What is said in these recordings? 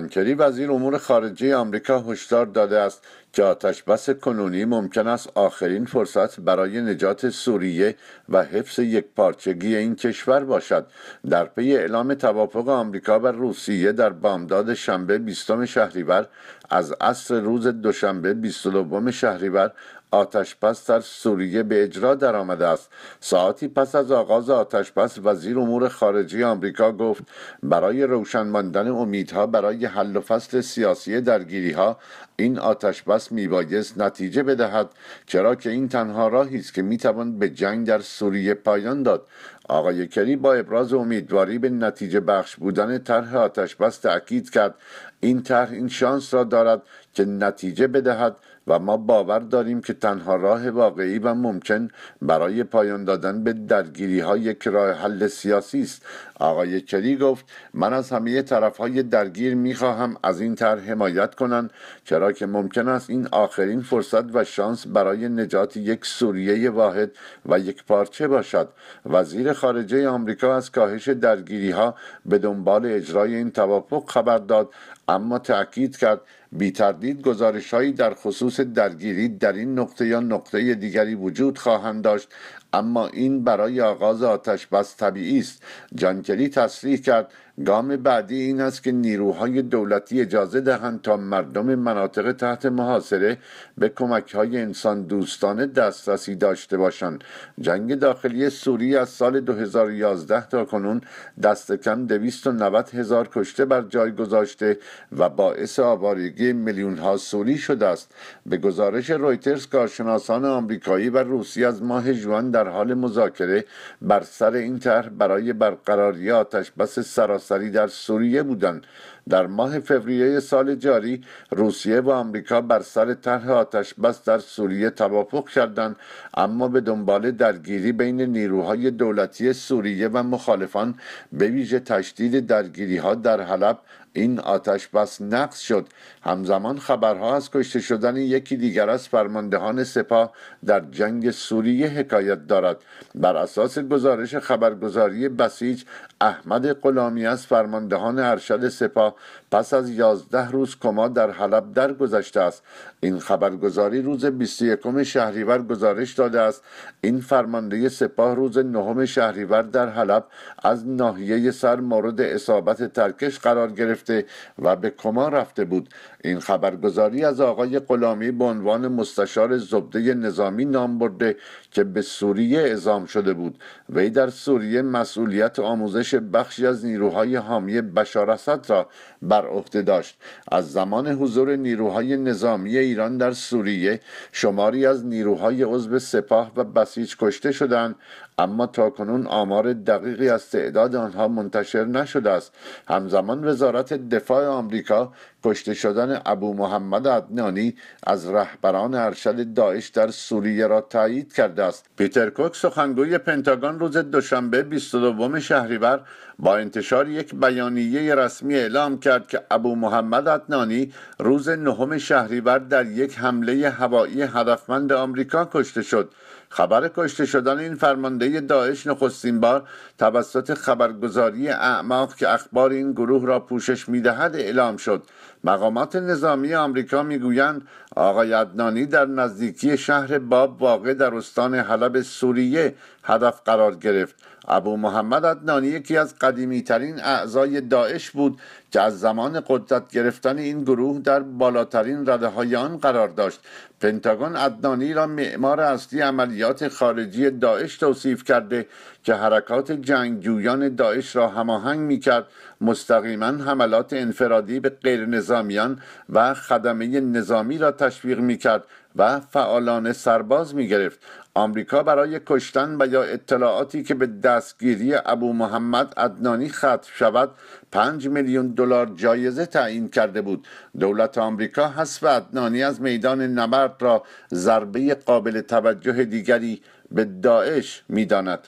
جان وزیر امور خارجه آمریکا هشدار داده است که بس کنونی ممکن است آخرین فرصت برای نجات سوریه و حفظ پارچگی این کشور باشد در پی اعلام توافق آمریکا و روسیه در بامداد شنبه 20 شهریور از عصر روز دوشنبه 22 شهریور آتشبس در سوریه به اجرا درآمده است ساعتی پس از آغاز آتشبس وزیر امور خارجه آمریکا گفت برای روشن ماندن امیدها برای حل و فصل سیاسی درگیری ها این آتشبس میبایست نتیجه بدهد چرا که این تنها راهی است که میتوان به جنگ در سوریه پایان داد آقای کری با ابراز امیدواری به نتیجه بخش بودن طرح آتشبس تأکید کرد این طرح این شانس را دارد که نتیجه بدهد و ما باور داریم که تنها راه واقعی و ممکن برای پایان دادن به درگیری های یک راه حل سیاسی است آقای کری گفت من از همه طرف های درگیر خواهم از این طرح حمایت کنند چرا که ممکن است این آخرین فرصت و شانس برای نجات یک سوریه واحد و یک پارچه باشد وزیر خارجه آمریکا از کاهش درگیری ها به دنبال اجرای این توافق خبر داد اما تاکید کرد بی تردید گزارش هایی در خصوص درگیری در این نقطه یا نقطه دیگری وجود خواهند داشت اما این برای آغاز آتش بس طبیعی است جانکلی تصریح کرد گام بعدی این است که نیروهای دولتی اجازه دهند تا مردم مناطق تحت محاصره به کمک های انسان دوستانه دسترسی داشته باشند جنگ داخلی سوریه از سال 2011 تا کنون دست کم 290 هزار کشته بر جای گذاشته و باعث آوارگی میلیون ها سوری شده است به گزارش رویترز کارشناسان آمریکایی و روسی از ماه جوان در حال مذاکره بر سر این طرح برای برقراری آتش بس سراسر سراسری در سوریه بودند در ماه فوریه سال جاری روسیه و آمریکا بر سر طرح آتش بس در سوریه توافق کردند اما به دنبال درگیری بین نیروهای دولتی سوریه و مخالفان به ویژه تشدید درگیری ها در حلب این آتش بس نقص شد همزمان خبرها از کشته شدن یکی دیگر از فرماندهان سپاه در جنگ سوریه حکایت دارد بر اساس گزارش خبرگزاری بسیج احمد قلامی از فرماندهان ارشد سپاه پس از یازده روز کما در حلب درگذشته است این خبرگزاری روز 21 شهریور گزارش داده است این فرمانده سپاه روز نهم شهریور در حلب از ناحیه سر مورد اصابت ترکش قرار گرفته و به کما رفته بود این خبرگزاری از آقای غلامی به عنوان مستشار زبده نظامی نام برده که به سوریه اعزام شده بود وی در سوریه مسئولیت آموزش بخشی از نیروهای حامی بشار اسد را بر بر داشت از زمان حضور نیروهای نظامی ایران در سوریه شماری از نیروهای عضو سپاه و بسیج کشته شدند اما تاکنون آمار دقیقی از تعداد آنها منتشر نشده است همزمان وزارت دفاع آمریکا کشته شدن ابو محمد عدنانی از رهبران ارشد داعش در سوریه را تایید کرده است پیتر کوک سخنگوی پنتاگون روز دوشنبه 22 شهریور با انتشار یک بیانیه رسمی اعلام کرد که ابو محمد عدنانی روز نهم شهریور در یک حمله هوایی هدفمند آمریکا کشته شد خبر کشته شدن این فرمانده داعش نخستین بار توسط خبرگزاری اعماق که اخبار این گروه را پوشش میدهد اعلام شد مقامات نظامی آمریکا میگویند آقای عدنانی در نزدیکی شهر باب واقع در استان حلب سوریه هدف قرار گرفت ابو محمد عدنانی یکی از قدیمی ترین اعضای داعش بود که از زمان قدرت گرفتن این گروه در بالاترین رده های آن قرار داشت پنتاگون عدنانی را معمار اصلی عملیات خارجی داعش توصیف کرده که حرکات جنگجویان داعش را هماهنگ میکرد مستقیما حملات انفرادی به غیر نظامیان و خدمه نظامی را تشویق میکرد و فعالانه سرباز می گرفت آمریکا برای کشتن و یا اطلاعاتی که به دستگیری ابو محمد عدنانی ختم شود 5 میلیون دلار جایزه تعیین کرده بود دولت آمریکا و عدنانی از میدان نبرد را ضربه قابل توجه دیگری به داعش میداند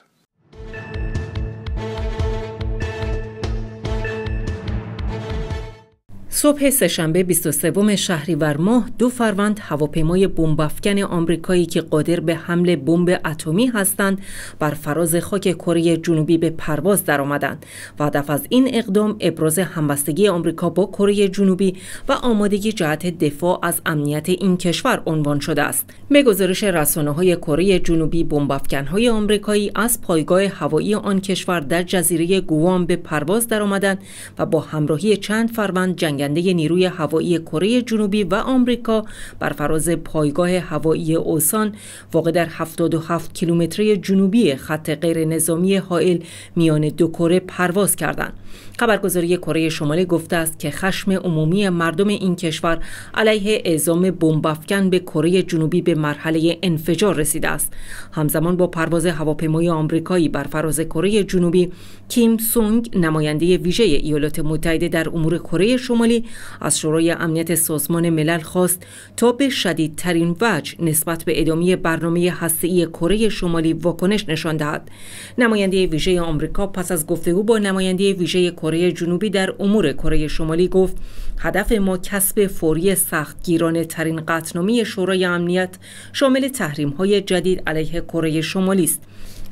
صبح سهشنبه 23 شهریور ماه دو فروند هواپیمای بمبافکن آمریکایی که قادر به حمل بمب اتمی هستند بر فراز خاک کره جنوبی به پرواز درآمدند و هدف از این اقدام ابراز همبستگی آمریکا با کره جنوبی و آمادگی جهت دفاع از امنیت این کشور عنوان شده است به گزارش رسانه های کره جنوبی بمبافکن های آمریکایی از پایگاه هوایی آن کشور در جزیره گوام به پرواز درآمدند و با همراهی چند فروند جنگ آینده نیروی هوایی کره جنوبی و آمریکا بر فراز پایگاه هوایی اوسان واقع در 77 کیلومتری جنوبی خط غیر نظامی حائل میان دو کره پرواز کردند. خبرگزاری کره شمالی گفته است که خشم عمومی مردم این کشور علیه اعزام بمبافکن به کره جنوبی به مرحله انفجار رسیده است همزمان با پرواز هواپیمای آمریکایی بر فراز کره جنوبی کیم سونگ نماینده ویژه ایالات متحده در امور کره شمالی از شورای امنیت سازمان ملل خواست تا به شدیدترین وجه نسبت به ادامه برنامه هسته‌ای کره شمالی واکنش نشان دهد نماینده ویژه آمریکا پس از گفتگو با نماینده ویژه کره جنوبی در امور کره شمالی گفت هدف ما کسب فوری سخت گیرانه ترین قطنامی شورای امنیت شامل تحریم های جدید علیه کره شمالی است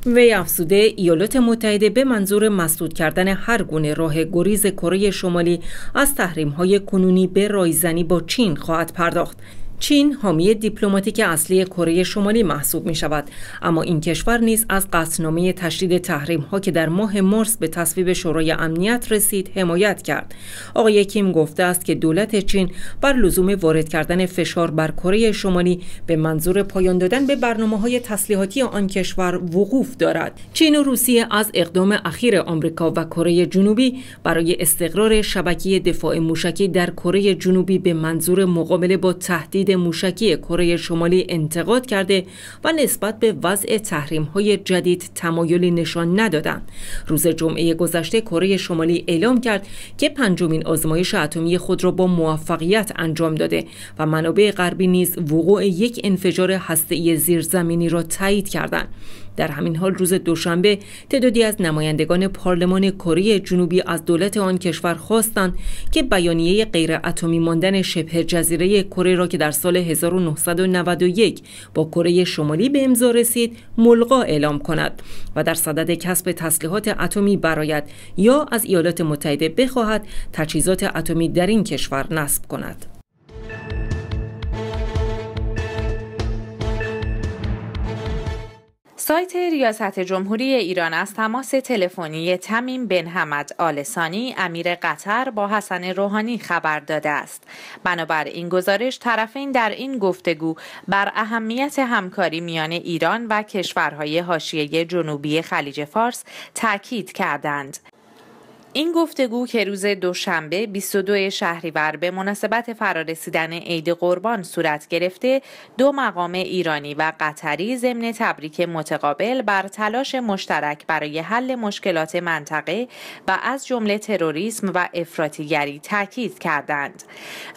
وی افزوده ایالات متحده به منظور مسدود کردن هر گونه راه گریز کره شمالی از تحریم های کنونی به رایزنی با چین خواهد پرداخت چین حامی دیپلماتیک اصلی کره شمالی محسوب می شود اما این کشور نیز از قطعنامه تشدید تحریم ها که در ماه مارس به تصویب شورای امنیت رسید حمایت کرد آقای کیم گفته است که دولت چین بر لزوم وارد کردن فشار بر کره شمالی به منظور پایان دادن به برنامه های تسلیحاتی آن کشور وقوف دارد چین و روسیه از اقدام اخیر آمریکا و کره جنوبی برای استقرار شبکه دفاع موشکی در کره جنوبی به منظور مقابله با تهدید تهدید موشکی کره شمالی انتقاد کرده و نسبت به وضع تحریم های جدید تمایلی نشان ندادند. روز جمعه گذشته کره شمالی اعلام کرد که پنجمین آزمایش اتمی خود را با موفقیت انجام داده و منابع غربی نیز وقوع یک انفجار هسته‌ای زیرزمینی را تایید کردند. در همین حال روز دوشنبه تعدادی از نمایندگان پارلمان کره جنوبی از دولت آن کشور خواستند که بیانیه غیر اتمی ماندن شبه جزیره کره را که در سال 1991 با کره شمالی به امضا رسید ملغا اعلام کند و در صدد کسب تسلیحات اتمی براید یا از ایالات متحده بخواهد تجهیزات اتمی در این کشور نصب کند. سایت ریاست جمهوری ایران از تماس تلفنی تمیم بن حمد آلسانی امیر قطر با حسن روحانی خبر داده است. بنابر این گزارش طرفین در این گفتگو بر اهمیت همکاری میان ایران و کشورهای حاشیه جنوبی خلیج فارس تاکید کردند. این گفتگو که روز دوشنبه 22 شهریور به مناسبت فرارسیدن عید قربان صورت گرفته دو مقام ایرانی و قطری ضمن تبریک متقابل بر تلاش مشترک برای حل مشکلات منطقه و از جمله تروریسم و افراطیگری تاکید کردند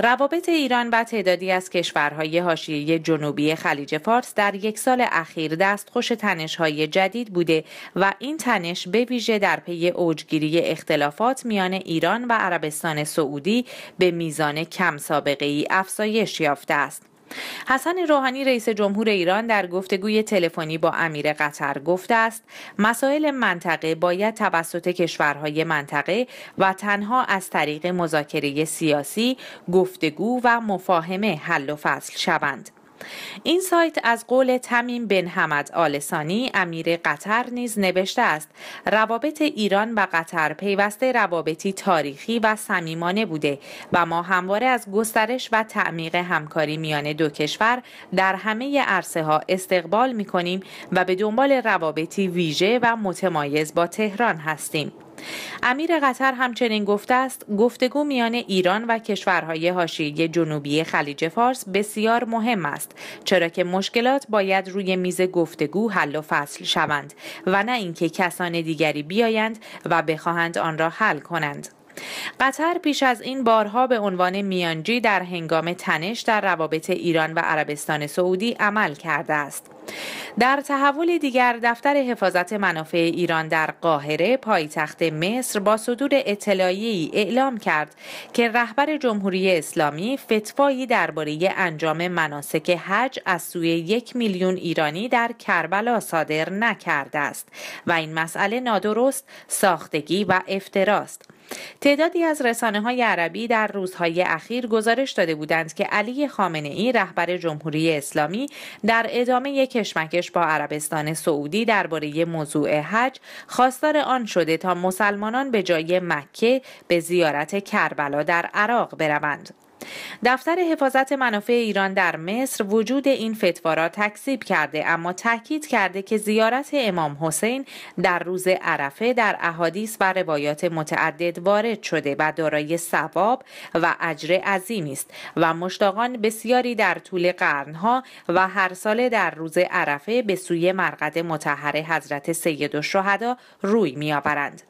روابط ایران و تعدادی از کشورهای حاشیه جنوبی خلیج فارس در یک سال اخیر دستخوش تنش‌های جدید بوده و این تنش به ویژه در پی اوجگیری اختلاف اختلافات میان ایران و عربستان سعودی به میزان کم سابقه ای افزایش یافته است. حسن روحانی رئیس جمهور ایران در گفتگوی تلفنی با امیر قطر گفته است مسائل منطقه باید توسط کشورهای منطقه و تنها از طریق مذاکره سیاسی گفتگو و مفاهمه حل و فصل شوند این سایت از قول تمیم بن حمد آلسانی امیر قطر نیز نوشته است روابط ایران و قطر پیوسته روابطی تاریخی و صمیمانه بوده و ما همواره از گسترش و تعمیق همکاری میان دو کشور در همه عرصه ها استقبال می کنیم و به دنبال روابطی ویژه و متمایز با تهران هستیم. امیر قطر همچنین گفته است گفتگو میان ایران و کشورهای حاشیه جنوبی خلیج فارس بسیار مهم است چرا که مشکلات باید روی میز گفتگو حل و فصل شوند و نه اینکه کسان دیگری بیایند و بخواهند آن را حل کنند قطر پیش از این بارها به عنوان میانجی در هنگام تنش در روابط ایران و عربستان سعودی عمل کرده است در تحول دیگر دفتر حفاظت منافع ایران در قاهره پایتخت مصر با صدور اطلاعیه‌ای اعلام کرد که رهبر جمهوری اسلامی فتوایی درباره انجام مناسک حج از سوی یک میلیون ایرانی در کربلا صادر نکرده است و این مسئله نادرست، ساختگی و افتراست. تعدادی از رسانه های عربی در روزهای اخیر گزارش داده بودند که علی خامنه ای رهبر جمهوری اسلامی در ادامه یک کشمکش با عربستان سعودی درباره موضوع حج خواستار آن شده تا مسلمانان به جای مکه به زیارت کربلا در عراق بروند. دفتر حفاظت منافع ایران در مصر وجود این فتوا را تکذیب کرده اما تاکید کرده که زیارت امام حسین در روز عرفه در احادیث و روایات متعدد وارد شده و دارای ثواب و اجر عظیمی است و مشتاقان بسیاری در طول قرنها و هر ساله در روز عرفه به سوی مرقد متحر حضرت سید و روی میآورند.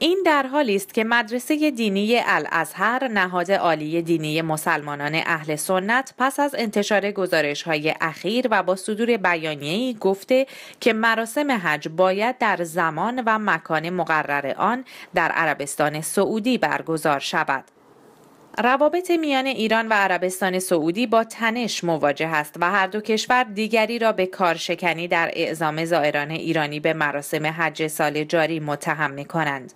این در حالی است که مدرسه دینی الازهر نهاد عالی دینی مسلمانان اهل سنت پس از انتشار گزارش های اخیر و با صدور ای گفته که مراسم حج باید در زمان و مکان مقرر آن در عربستان سعودی برگزار شود روابط میان ایران و عربستان سعودی با تنش مواجه است و هر دو کشور دیگری را به کارشکنی در اعزام زائران ایرانی به مراسم حج سال جاری متهم می کنند.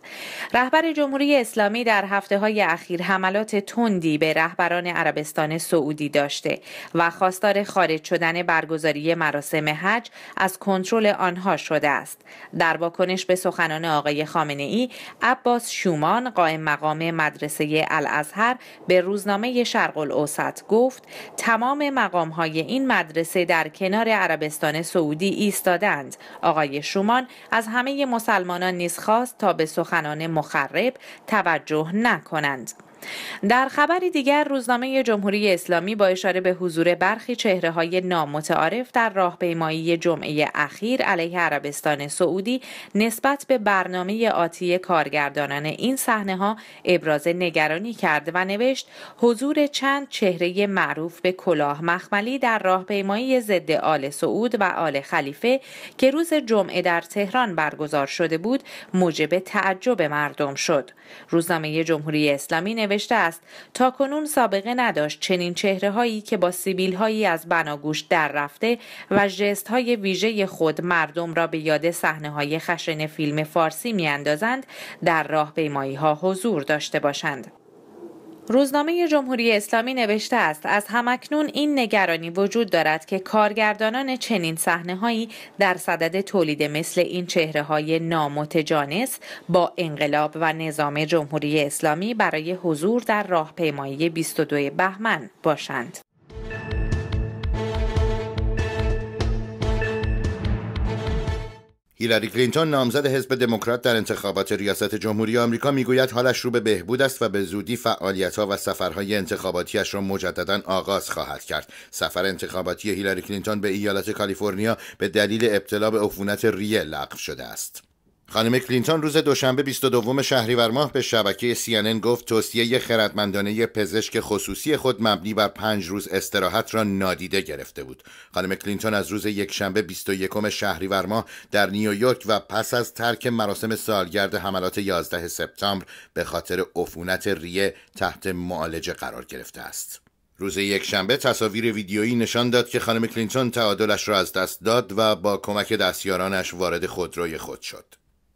رهبر جمهوری اسلامی در هفته های اخیر حملات تندی به رهبران عربستان سعودی داشته و خواستار خارج شدن برگزاری مراسم حج از کنترل آنها شده است. در واکنش به سخنان آقای خامنه ای، عباس شومان قائم مقام مدرسه الازهر به روزنامه شرق الاوسط گفت تمام مقام های این مدرسه در کنار عربستان سعودی ایستادند آقای شومان از همه مسلمانان نیز خواست تا به سخنان مخرب توجه نکنند در خبری دیگر روزنامه جمهوری اسلامی با اشاره به حضور برخی چهره های نامتعارف در راهپیمایی جمعه اخیر علیه عربستان سعودی نسبت به برنامه آتی کارگردانان این صحنه ها ابراز نگرانی کرد و نوشت حضور چند چهره معروف به کلاه مخملی در راهپیمایی ضد آل سعود و آل خلیفه که روز جمعه در تهران برگزار شده بود موجب تعجب مردم شد روزنامه جمهوری اسلامی نوشت نوشته است تا کنون سابقه نداشت چنین چهره هایی که با سیبیل هایی از بناگوش در رفته و ژست های ویژه خود مردم را به یاد صحنه های خشن فیلم فارسی اندازند در راه ها حضور داشته باشند. روزنامه جمهوری اسلامی نوشته است از همکنون این نگرانی وجود دارد که کارگردانان چنین صحنه هایی در صدد تولید مثل این چهره های نامتجانس با انقلاب و نظام جمهوری اسلامی برای حضور در راهپیمایی 22 بهمن باشند. هیلاری کلینتون نامزد حزب دموکرات در انتخابات ریاست جمهوری آمریکا میگوید حالش رو به بهبود است و به زودی فعالیت‌ها و سفرهای انتخاباتیش را مجددا آغاز خواهد کرد. سفر انتخاباتی هیلاری کلینتون به ایالت کالیفرنیا به دلیل ابتلا به عفونت ریه لغو شده است. خانم کلینتون روز دوشنبه 22 شهریور ماه به شبکه CNN گفت توصیه خردمندانه پزشک خصوصی خود مبنی بر پنج روز استراحت را نادیده گرفته بود. خانم کلینتون از روز یکشنبه 21 شهریور ماه در نیویورک و پس از ترک مراسم سالگرد حملات 11 سپتامبر به خاطر عفونت ریه تحت معالجه قرار گرفته است. روز یکشنبه تصاویر ویدیویی نشان داد که خانم کلینتون تعادلش را از دست داد و با کمک دستیارانش وارد خودروی خود شد.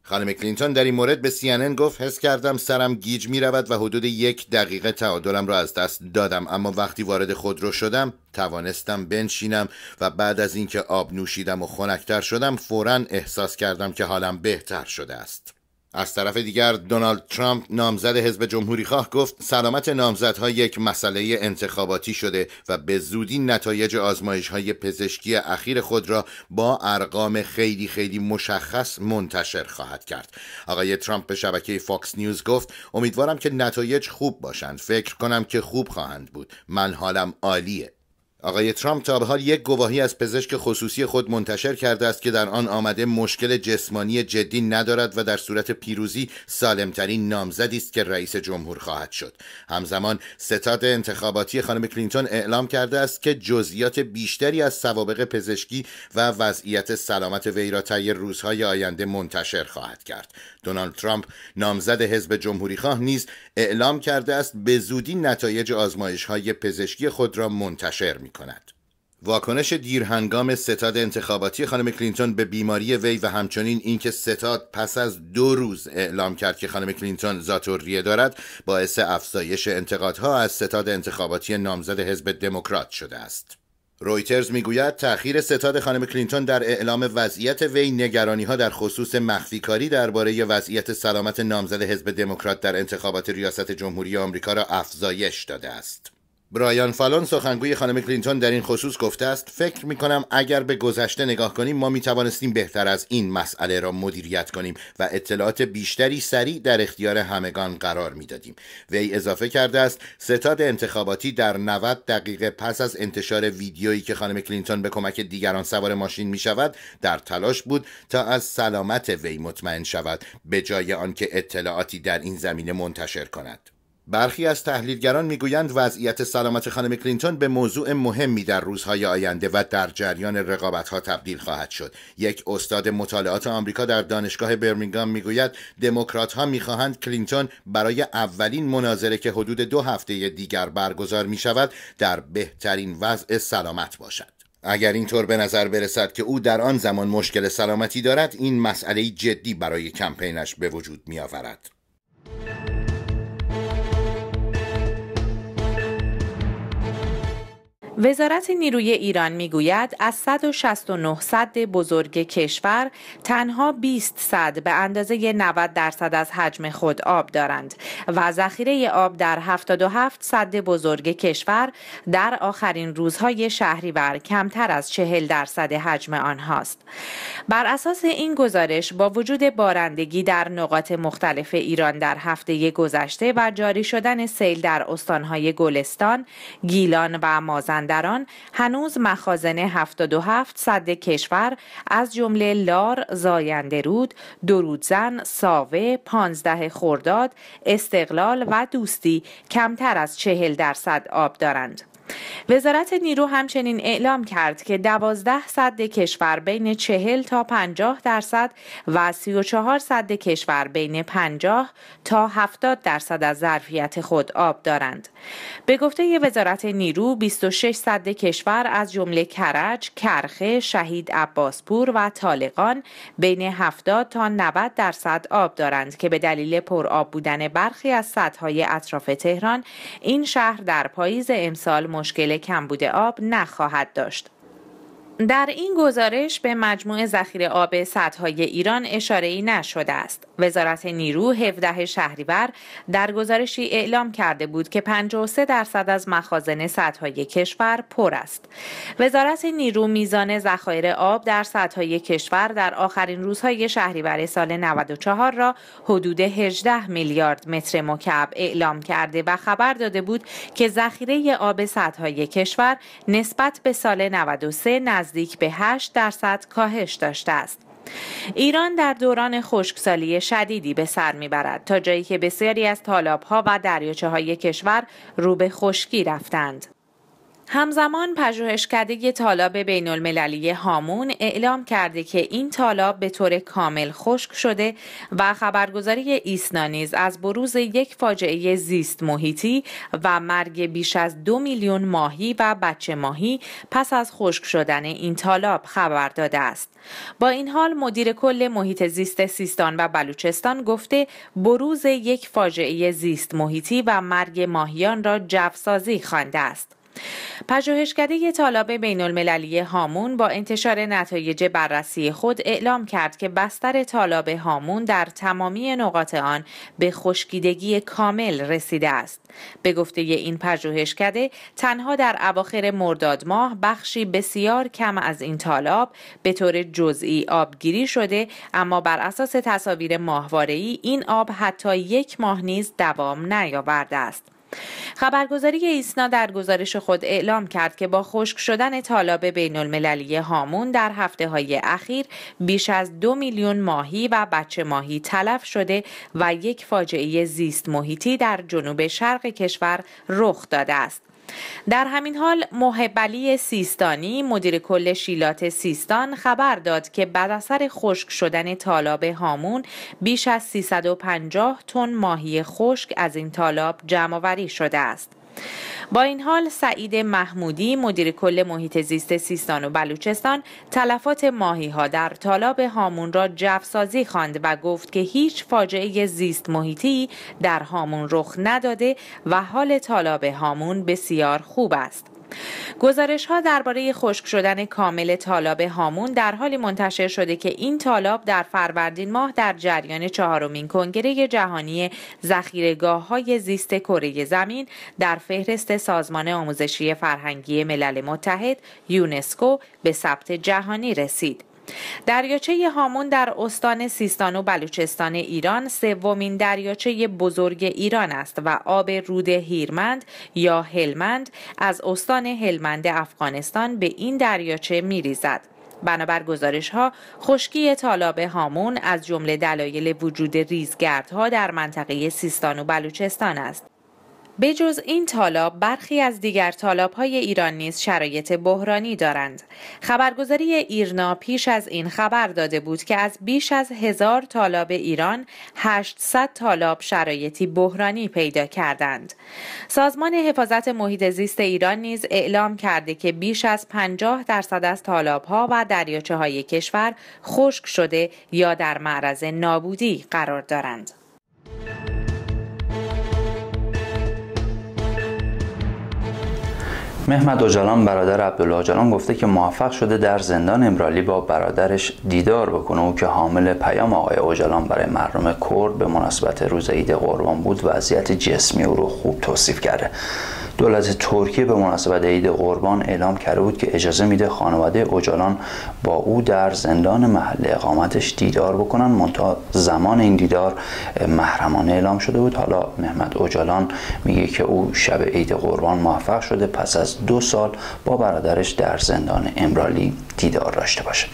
خانم کلینتون در این مورد به CNN گفت حس کردم سرم گیج می رود و حدود یک دقیقه تعادلم را از دست دادم اما وقتی وارد خودرو شدم توانستم بنشینم و بعد از اینکه آب نوشیدم و خنکتر شدم فورا احساس کردم که حالم بهتر شده است. از طرف دیگر دونالد ترامپ نامزد حزب جمهوری خواه گفت سلامت نامزدها یک مسئله انتخاباتی شده و به زودی نتایج آزمایش های پزشکی اخیر خود را با ارقام خیلی خیلی مشخص منتشر خواهد کرد. آقای ترامپ به شبکه فاکس نیوز گفت امیدوارم که نتایج خوب باشند. فکر کنم که خوب خواهند بود. من حالم عالیه. آقای ترامپ تا به حال یک گواهی از پزشک خصوصی خود منتشر کرده است که در آن آمده مشکل جسمانی جدی ندارد و در صورت پیروزی سالمترین نامزدی است که رئیس جمهور خواهد شد همزمان ستاد انتخاباتی خانم کلینتون اعلام کرده است که جزئیات بیشتری از سوابق پزشکی و وضعیت سلامت وی را طی روزهای آینده منتشر خواهد کرد دونالد ترامپ نامزد حزب جمهوری خواه نیز اعلام کرده است به زودی نتایج آزمایش های پزشکی خود را منتشر می کند واکنش دیرهنگام ستاد انتخاباتی خانم کلینتون به بیماری وی و همچنین اینکه ستاد پس از دو روز اعلام کرد که خانم کلینتون زاتوریه دارد باعث افزایش انتقادها از ستاد انتخاباتی نامزد حزب دموکرات شده است رویترز میگوید تأخیر ستاد خانم کلینتون در اعلام وضعیت وی نگرانی ها در خصوص مخفیکاری درباره وضعیت سلامت نامزد حزب دموکرات در انتخابات ریاست جمهوری آمریکا را افزایش داده است. برایان فالون سخنگوی خانم کلینتون در این خصوص گفته است فکر می کنم اگر به گذشته نگاه کنیم ما می توانستیم بهتر از این مسئله را مدیریت کنیم و اطلاعات بیشتری سریع در اختیار همگان قرار می دادیم وی اضافه کرده است ستاد انتخاباتی در 90 دقیقه پس از انتشار ویدیویی که خانم کلینتون به کمک دیگران سوار ماشین می شود در تلاش بود تا از سلامت وی مطمئن شود به جای آنکه اطلاعاتی در این زمینه منتشر کند برخی از تحلیلگران میگویند وضعیت سلامت خانم کلینتون به موضوع مهمی در روزهای آینده و در جریان رقابتها تبدیل خواهد شد یک استاد مطالعات آمریکا در دانشگاه برمینگام میگوید دموکرات ها میخواهند کلینتون برای اولین مناظره که حدود دو هفته دیگر برگزار می شود در بهترین وضع سلامت باشد اگر اینطور به نظر برسد که او در آن زمان مشکل سلامتی دارد این مسئله جدی برای کمپینش به وجود می آورد. وزارت نیروی ایران میگوید از 169 صد بزرگ کشور تنها 20 صد به اندازه 90 درصد از حجم خود آب دارند و ذخیره آب در 77 صد بزرگ کشور در آخرین روزهای شهریور کمتر از 40 درصد حجم آنهاست. بر اساس این گزارش با وجود بارندگی در نقاط مختلف ایران در هفته گذشته و جاری شدن سیل در استانهای گلستان، گیلان و مازندران هنوز مخازن 77 صد کشور از جمله لار، زاینده رود، درودزن، ساوه، 15 خورداد، استقلال و دوستی کمتر از 40 درصد آب دارند. وزارت نیرو همچنین اعلام کرد که دوازده صد کشور بین چهل تا پنجاه درصد و سی و صد کشور بین پنجاه تا هفتاد درصد از ظرفیت خود آب دارند. به گفته وزارت نیرو 26 صد کشور از جمله کرج، کرخه، شهید عباسپور و طالقان بین هفتاد تا 90 درصد آب دارند که به دلیل پرآب بودن برخی از صدهای اطراف تهران این شهر در پاییز امسال مشکل کمبود آب نخواهد داشت در این گزارش به مجموع ذخیره آب سدهای ایران اشاره ای نشده است. وزارت نیرو 17 شهریور در گزارشی اعلام کرده بود که 53 درصد از مخازن سدهای کشور پر است. وزارت نیرو میزان ذخایر آب در سدهای کشور در آخرین روزهای شهریور سال 94 را حدود 18 میلیارد متر مکعب اعلام کرده و خبر داده بود که ذخیره آب سدهای کشور نسبت به سال 93 نزد نزدیک به 8 درصد کاهش داشته است. ایران در دوران خشکسالی شدیدی به سر میبرد تا جایی که بسیاری از ها و دریاچه های کشور رو به خشکی رفتند. همزمان پژوهشکده تالاب بین المللی هامون اعلام کرده که این تالاب به طور کامل خشک شده و خبرگزاری ایسنا نیز از بروز یک فاجعه زیست محیطی و مرگ بیش از دو میلیون ماهی و بچه ماهی پس از خشک شدن این تالاب خبر داده است. با این حال مدیر کل محیط زیست سیستان و بلوچستان گفته بروز یک فاجعه زیست محیطی و مرگ ماهیان را جوسازی خوانده است. پژوهشکده طالاب بین المللی هامون با انتشار نتایج بررسی خود اعلام کرد که بستر طالاب هامون در تمامی نقاط آن به خشکیدگی کامل رسیده است. به گفته این پژوهشکده تنها در اواخر مرداد ماه بخشی بسیار کم از این طالاب به طور جزئی آبگیری شده اما بر اساس تصاویر ماهواره‌ای این آب حتی یک ماه نیز دوام نیاورده است. خبرگزاری ایسنا در گزارش خود اعلام کرد که با خشک شدن تالاب بین المللی هامون در هفته های اخیر بیش از دو میلیون ماهی و بچه ماهی تلف شده و یک فاجعه زیست محیطی در جنوب شرق کشور رخ داده است. در همین حال محبلی سیستانی مدیر کل شیلات سیستان خبر داد که بعد اثر خشک شدن تالاب هامون بیش از 350 تن ماهی خشک از این تالاب جمع شده است با این حال سعید محمودی مدیر کل محیط زیست سیستان و بلوچستان تلفات ماهی ها در تالاب هامون را جفسازی خواند و گفت که هیچ فاجعه زیست محیطی در هامون رخ نداده و حال تالاب هامون بسیار خوب است. گزارش ها درباره خشک شدن کامل تالاب هامون در حالی منتشر شده که این تالاب در فروردین ماه در جریان چهارمین کنگره جهانی ذخیرهگاه های زیست کره زمین در فهرست سازمان آموزشی فرهنگی ملل متحد یونسکو به ثبت جهانی رسید. دریاچه هامون در استان سیستان و بلوچستان ایران سومین دریاچه بزرگ ایران است و آب رود هیرمند یا هلمند از استان هلمند افغانستان به این دریاچه ریزد. بنابر گزارش ها خشکی طالاب هامون از جمله دلایل وجود ریزگردها در منطقه سیستان و بلوچستان است بجز این طالاب برخی از دیگر طالاب های ایران نیز شرایط بحرانی دارند. خبرگزاری ایرنا پیش از این خبر داده بود که از بیش از هزار طالاب ایران 800 طالاب شرایطی بحرانی پیدا کردند. سازمان حفاظت محیط زیست ایران نیز اعلام کرده که بیش از 50 درصد از طالاب ها و دریاچه های کشور خشک شده یا در معرض نابودی قرار دارند. محمد اوجالان برادر عبدالله اوجالان گفته که موفق شده در زندان امرالی با برادرش دیدار بکنه و که حامل پیام آقای اوجالان برای مردم کرد به مناسبت روز عید قربان بود وضعیت جسمی او رو خوب توصیف کرده دولت ترکیه به مناسبت عید قربان اعلام کرده بود که اجازه میده خانواده اوجالان با او در زندان محل اقامتش دیدار بکنن منتها زمان این دیدار محرمانه اعلام شده بود حالا محمد اوجالان میگه که او شب عید قربان موفق شده پس از دو سال با برادرش در زندان امرالی دیدار داشته باشه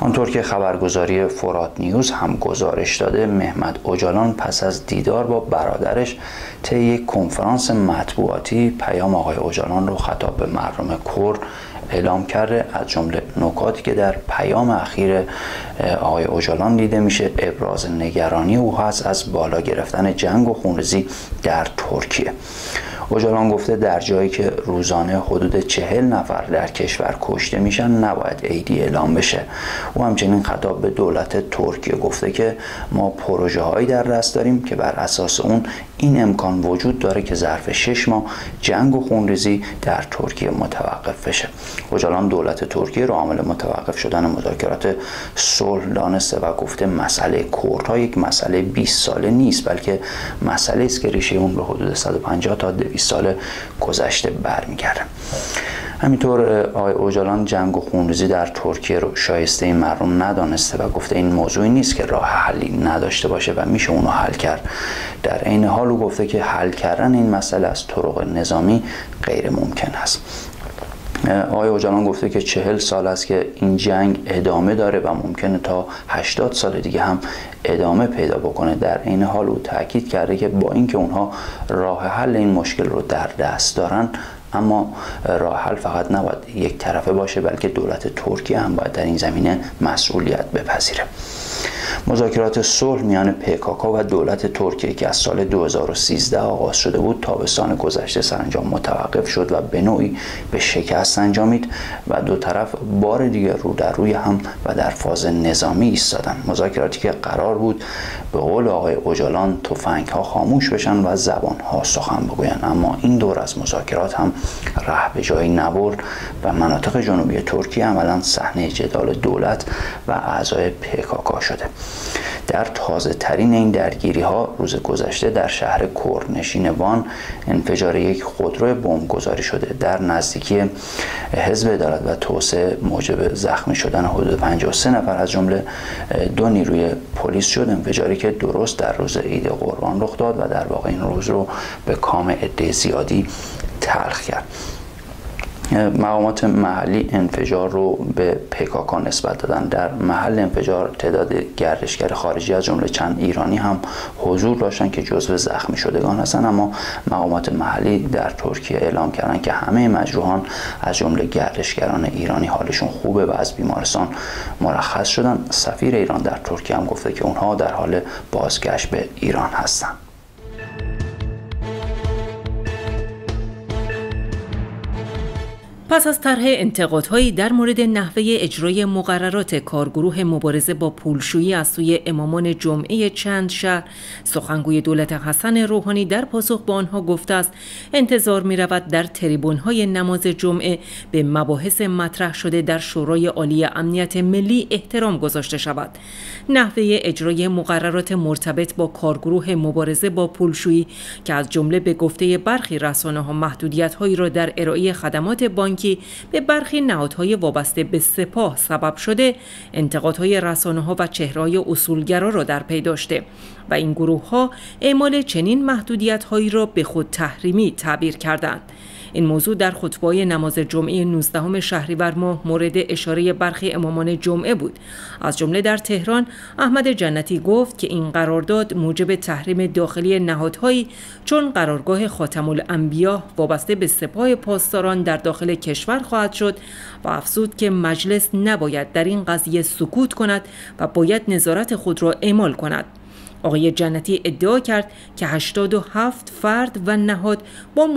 آنطور که خبرگزاری فرات نیوز هم گزارش داده محمد اوجالان پس از دیدار با برادرش طی یک کنفرانس مطبوعاتی پیام آقای اوجالان رو خطاب به مردم کور اعلام کرده از جمله نکاتی که در پیام اخیر آقای اوجالان دیده میشه ابراز نگرانی او هست از بالا گرفتن جنگ و خونریزی در ترکیه اوجالان گفته در جایی که روزانه حدود چهل نفر در کشور کشته میشن نباید ایدی اعلام بشه او همچنین خطاب به دولت ترکیه گفته که ما پروژه هایی در دست داریم که بر اساس اون این امکان وجود داره که ظرف شش ماه جنگ و خونریزی در ترکیه متوقف بشه اوجالان دولت ترکیه رو عامل متوقف شدن مذاکرات صلح دانسته و گفته مسئله کردها یک مسئله 20 ساله نیست بلکه مسئله است که ریشه اون به حدود 150 تا 200 سال گذشته برمیگرده همینطور آقای اوجالان جنگ و خونریزی در ترکیه رو شایسته این مردم ندانسته و گفته این موضوعی نیست که راه حلی نداشته باشه و میشه اونو حل کرد در عین حال او گفته که حل کردن این مسئله از طرق نظامی غیر ممکن است آقای اوجالان گفته که چهل سال است که این جنگ ادامه داره و ممکنه تا هشتاد سال دیگه هم ادامه پیدا بکنه در این حال او تاکید کرده که با اینکه اونها راه حل این مشکل رو در دست دارن اما راه حل فقط نباید یک طرفه باشه بلکه دولت ترکیه هم باید در این زمینه مسئولیت بپذیره مذاکرات صلح میان پکاکا و دولت ترکیه که از سال 2013 آغاز شده بود تابستان گذشته سرانجام متوقف شد و به نوعی به شکست انجامید و دو طرف بار دیگر رو در روی هم و در فاز نظامی ایستادن مذاکراتی که قرار بود به قول آقای اوجالان تفنگ ها خاموش بشن و زبان ها سخن بگویند اما این دور از مذاکرات هم ره به جایی نبرد و مناطق جنوبی ترکیه عملا صحنه جدال دولت و اعضای پکاکا شده در تازه ترین این درگیری ها روز گذشته در شهر کرنشین وان انفجار یک خودرو گذاری شده در نزدیکی حزب عدالت و توسعه موجب زخمی شدن حدود 53 نفر از جمله دو نیروی پلیس شد انفجاری که درست در روز عید قربان رخ داد و در واقع این روز رو به کام عده زیادی تلخ کرد مقامات محلی انفجار رو به پکاکا نسبت دادن در محل انفجار تعداد گردشگر خارجی از جمله چند ایرانی هم حضور داشتن که جزو زخمی شدگان هستند اما مقامات محلی در ترکیه اعلام کردن که همه مجروحان از جمله گردشگران ایرانی حالشون خوبه و از بیمارستان مرخص شدن سفیر ایران در ترکیه هم گفته که اونها در حال بازگشت به ایران هستند پس از طرح انتقادهایی در مورد نحوه اجرای مقررات کارگروه مبارزه با پولشویی از سوی امامان جمعه چند شهر سخنگوی دولت حسن روحانی در پاسخ به آنها گفته است انتظار می رود در تریبونهای نماز جمعه به مباحث مطرح شده در شورای عالی امنیت ملی احترام گذاشته شود نحوه اجرای مقررات مرتبط با کارگروه مبارزه با پولشویی که از جمله به گفته برخی رسانه ها محدودیت هایی را در ارائه خدمات بانک که به برخی نهادهای وابسته به سپاه سبب شده انتقادهای رسانه ها و چهرهای اصولگرا را در پی داشته و این گروه ها اعمال چنین محدودیت هایی را به خود تحریمی تعبیر کردند این موضوع در خطبه نماز جمعه 19 شهریور ماه مورد اشاره برخی امامان جمعه بود از جمله در تهران احمد جنتی گفت که این قرارداد موجب تحریم داخلی نهادهایی چون قرارگاه خاتم الانبیا وابسته به سپاه پاسداران در داخل کشور خواهد شد و افزود که مجلس نباید در این قضیه سکوت کند و باید نظارت خود را اعمال کند آقای جنتی ادعا کرد که 87 فرد و نهاد با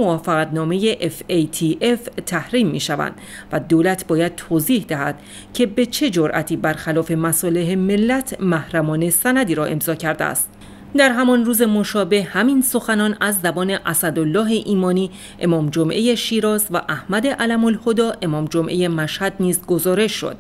نامه FATF تحریم می شوند و دولت باید توضیح دهد که به چه جرأتی برخلاف مصالح ملت محرمانه سندی را امضا کرده است. در همان روز مشابه همین سخنان از زبان اسدالله ایمانی امام جمعه شیراز و احمد علم الهدا امام جمعه مشهد نیز گزارش شد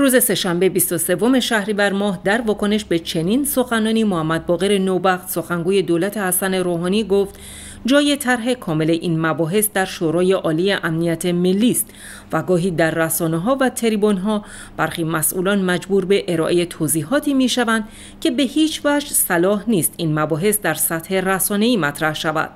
روز سهشنبه 23 شهریور ماه در واکنش به چنین سخنانی محمد باقر نوبخت سخنگوی دولت حسن روحانی گفت جای طرح کامل این مباحث در شورای عالی امنیت ملی است و گاهی در رسانه ها و تریبون ها برخی مسئولان مجبور به ارائه توضیحاتی می شوند که به هیچ وجه صلاح نیست این مباحث در سطح رسانه ای مطرح شود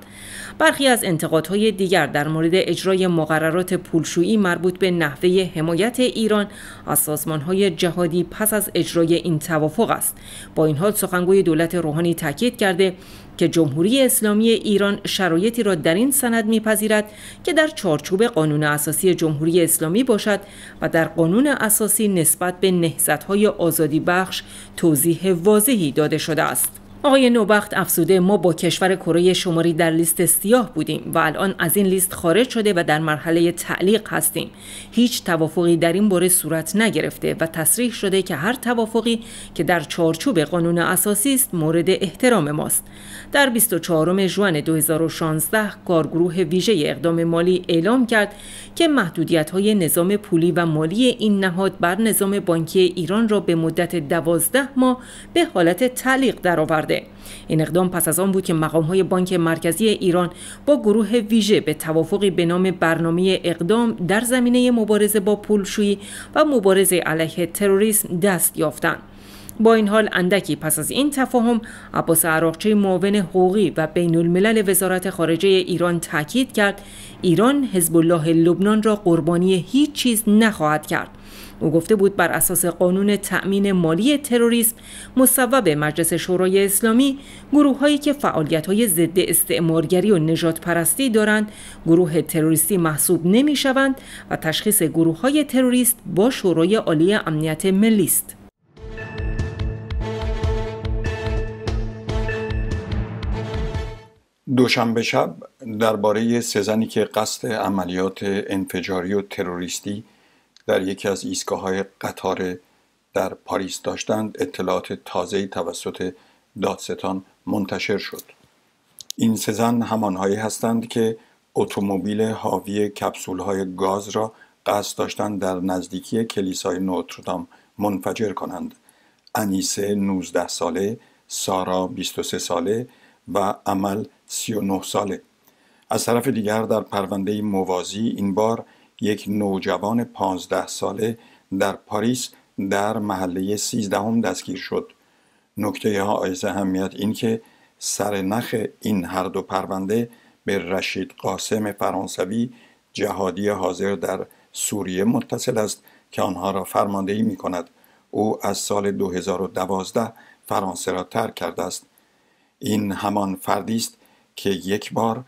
برخی از انتقادهای دیگر در مورد اجرای مقررات پولشویی مربوط به نحوه حمایت ایران از سازمانهای جهادی پس از اجرای این توافق است با این حال سخنگوی دولت روحانی تاکید کرده که جمهوری اسلامی ایران شرایطی را در این سند میپذیرد که در چارچوب قانون اساسی جمهوری اسلامی باشد و در قانون اساسی نسبت به نهزتهای آزادی بخش توضیح واضحی داده شده است. آقای نوبخت افسوده ما با کشور کره شماری در لیست سیاه بودیم و الان از این لیست خارج شده و در مرحله تعلیق هستیم هیچ توافقی در این باره صورت نگرفته و تصریح شده که هر توافقی که در چارچوب قانون اساسی است مورد احترام ماست در 24 ژوئن 2016 کارگروه ویژه اقدام مالی اعلام کرد که محدودیت های نظام پولی و مالی این نهاد بر نظام بانکی ایران را به مدت 12 ماه به حالت تعلیق درآورده این اقدام پس از آن بود که های بانک مرکزی ایران با گروه ویژه به توافقی به نام برنامه اقدام در زمینه مبارزه با پولشویی و مبارزه علیه تروریسم دست یافتند با این حال اندکی پس از این تفاهم عباس عراقچی معاون حقوقی و بین الملل وزارت خارجه ایران تاکید کرد ایران حزب الله لبنان را قربانی هیچ چیز نخواهد کرد او گفته بود بر اساس قانون تأمین مالی تروریسم مصوب مجلس شورای اسلامی گروه هایی که فعالیت های ضد استعمارگری و نجات پرستی دارند گروه تروریستی محسوب نمی شوند و تشخیص گروه های تروریست با شورای عالی امنیت ملی است. دوشنبه شب درباره سزنی که قصد عملیات انفجاری و تروریستی در یکی از های قطار در پاریس داشتند اطلاعات تازه توسط دادستان منتشر شد این سه زن همانهایی هستند که اتومبیل حاوی های گاز را قصد داشتند در نزدیکی کلیسای نوتردام منفجر کنند انیسه 19 ساله سارا 23 ساله و عمل 39 ساله از طرف دیگر در پرونده موازی این بار یک نوجوان پانزده ساله در پاریس در محله سیزدهم دستگیر شد نکته آیز اهمیت این که نخ این هر دو پرونده به رشید قاسم فرانسوی جهادی حاضر در سوریه متصل است که آنها را فرماندهی می کند او از سال 2012 فرانسه را ترک کرده است این همان فردی است که یک بار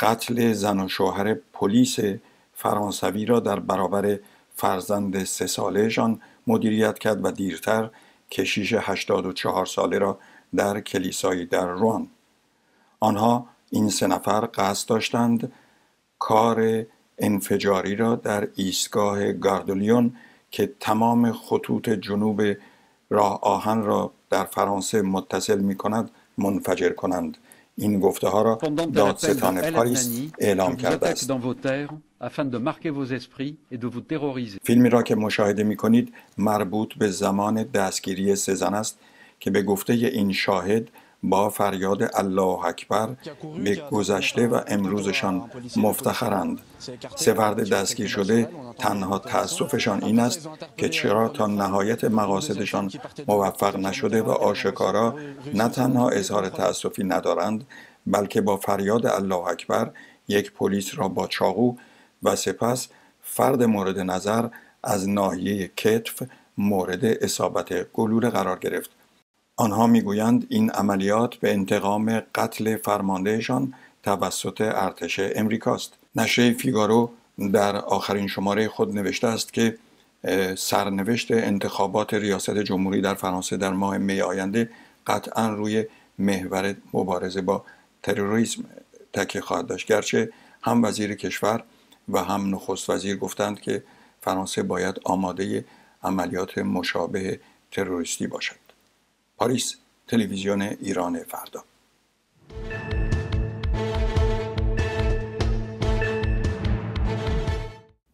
قتل زن و شوهر پلیس فرانسوی را در برابر فرزند سه سالهشان مدیریت کرد و دیرتر کشیش 84 ساله را در کلیسایی در روان آنها این سه نفر قصد داشتند کار انفجاری را در ایستگاه گاردولیون که تمام خطوط جنوب راه آهن را در فرانسه متصل می کند منفجر کنند این گفته ها را دادستان پاریس اعلام کرده است فیلمی را که مشاهده می کنید مربوط به زمان دستگیری سزن است که به گفته این شاهد با فریاد الله اکبر به گذشته و امروزشان مفتخرند سه دستگیر شده تنها تاسفشان این است که چرا تا نهایت مقاصدشان موفق نشده و آشکارا نه تنها اظهار تاسفی ندارند بلکه با فریاد الله اکبر یک پلیس را با چاقو و سپس فرد مورد نظر از ناحیه کتف مورد اصابت گلوله قرار گرفت آنها میگویند این عملیات به انتقام قتل فرماندهشان توسط ارتش امریکاست نشه فیگارو در آخرین شماره خود نوشته است که سرنوشت انتخابات ریاست جمهوری در فرانسه در ماه می آینده قطعا روی محور مبارزه با تروریسم تکیه خواهد داشت گرچه هم وزیر کشور و هم نخست وزیر گفتند که فرانسه باید آماده عملیات مشابه تروریستی باشد پاریس تلویزیون ایران فردا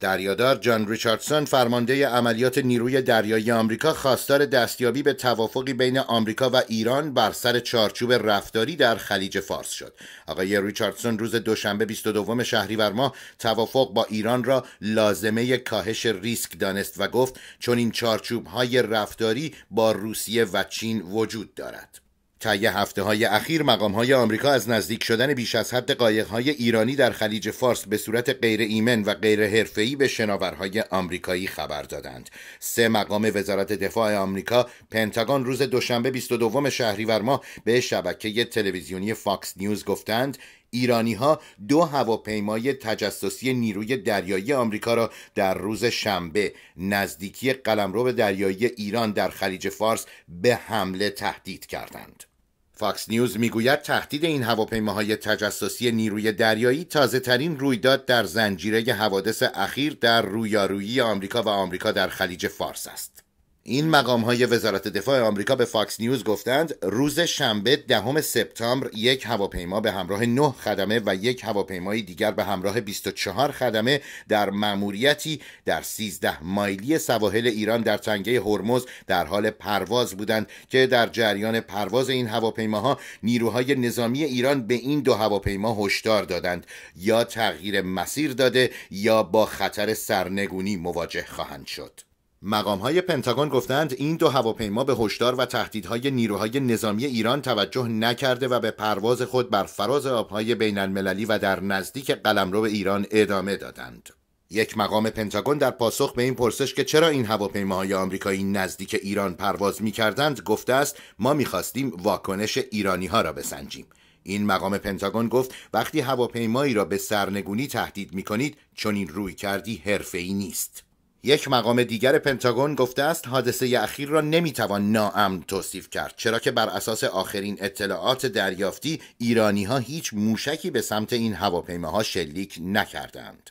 دریادار جان ریچاردسون فرمانده عملیات نیروی دریایی آمریکا خواستار دستیابی به توافقی بین آمریکا و ایران بر سر چارچوب رفتاری در خلیج فارس شد. آقای ریچاردسون روز دوشنبه 22 شهریور ماه توافق با ایران را لازمه کاهش ریسک دانست و گفت چون این چارچوب های رفتاری با روسیه و چین وجود دارد. طی هفته های اخیر مقام های آمریکا از نزدیک شدن بیش از حد قایق های ایرانی در خلیج فارس به صورت غیر ایمن و غیر حرفه‌ای به شناورهای آمریکایی خبر دادند. سه مقام وزارت دفاع آمریکا، پنتاگون روز دوشنبه 22 شهریور ماه به شبکه تلویزیونی فاکس نیوز گفتند ایرانی ها دو هواپیمای تجسسی نیروی دریایی آمریکا را در روز شنبه نزدیکی قلمرو دریایی ایران در خلیج فارس به حمله تهدید کردند. فاکس نیوز میگوید تهدید این هواپیماهای تجسسی نیروی دریایی تازه ترین رویداد در زنجیره حوادث اخیر در رویارویی آمریکا و آمریکا در خلیج فارس است. این مقام های وزارت دفاع آمریکا به فاکس نیوز گفتند روز شنبه دهم سپتامبر یک هواپیما به همراه نه خدمه و یک هواپیمای دیگر به همراه 24 خدمه در مأموریتی در 13 مایلی سواحل ایران در تنگه هرمز در حال پرواز بودند که در جریان پرواز این هواپیماها نیروهای نظامی ایران به این دو هواپیما هشدار دادند یا تغییر مسیر داده یا با خطر سرنگونی مواجه خواهند شد مقام های پنتاگون گفتند این دو هواپیما به هشدار و تهدیدهای نیروهای نظامی ایران توجه نکرده و به پرواز خود بر فراز آبهای بین المللی و در نزدیک قلمرو ایران ادامه دادند. یک مقام پنتاگون در پاسخ به این پرسش که چرا این هواپیماهای آمریکایی نزدیک ایران پرواز می کردند گفته است ما میخواستیم واکنش ایرانی ها را بسنجیم. این مقام پنتاگون گفت وقتی هواپیمایی را به سرنگونی تهدید می کنید چنین روی کردی نیست. یک مقام دیگر پنتاگون گفته است حادثه اخیر را نمیتوان ناامن توصیف کرد چرا که بر اساس آخرین اطلاعات دریافتی ایرانی ها هیچ موشکی به سمت این هواپیماها شلیک نکردند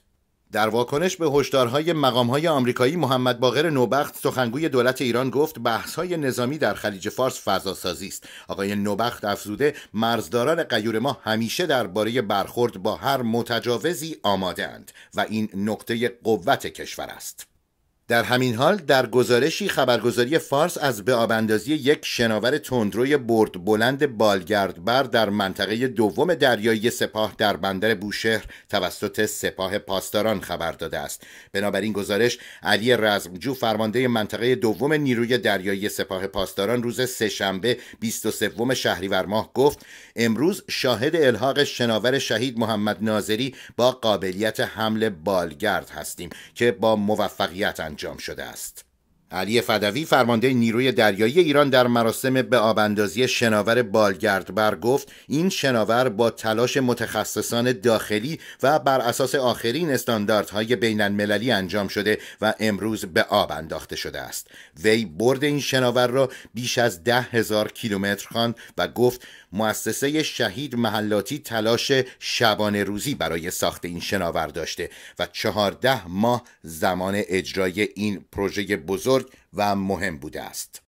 در واکنش به هشدارهای مقامهای آمریکایی محمد باقر نوبخت سخنگوی دولت ایران گفت بحثهای نظامی در خلیج فارس سازی است آقای نوبخت افزوده مرزداران غیور ما همیشه درباره برخورد با هر متجاوزی آمادهاند و این نقطه قوت کشور است در همین حال در گزارشی خبرگزاری فارس از به آبندازی یک شناور تندروی برد بلند بالگرد بر در منطقه دوم دریایی سپاه در بندر بوشهر توسط سپاه پاسداران خبر داده است بنابراین گزارش علی رزمجو فرمانده منطقه دوم نیروی دریایی سپاه پاسداران روز سهشنبه 23 شهریور ماه گفت امروز شاهد الحاق شناور شهید محمد ناظری با قابلیت حمل بالگرد هستیم که با موفقیت انجام شده است علی فدوی فرمانده نیروی دریایی ایران در مراسم به آبندازی شناور بر گفت این شناور با تلاش متخصصان داخلی و بر اساس آخرین استانداردهای بین المللی انجام شده و امروز به آب انداخته شده است وی برد این شناور را بیش از ده هزار کیلومتر خواند و گفت مؤسسه شهید محلاتی تلاش شبانه روزی برای ساخت این شناور داشته و چهارده ماه زمان اجرای این پروژه بزرگ و مهم بوده است